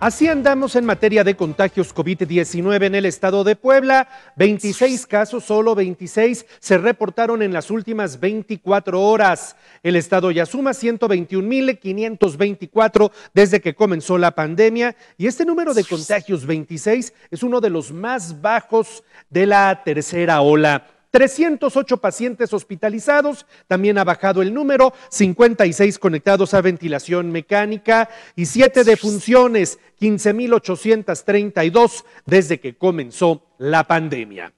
Así andamos en materia de contagios COVID-19 en el estado de Puebla. 26 casos, solo 26 se reportaron en las últimas 24 horas. El estado ya suma 121.524 desde que comenzó la pandemia y este número de contagios 26 es uno de los más bajos de la tercera ola. 308 pacientes hospitalizados, también ha bajado el número, 56 conectados a ventilación mecánica y 7 defunciones, 15.832 desde que comenzó la pandemia.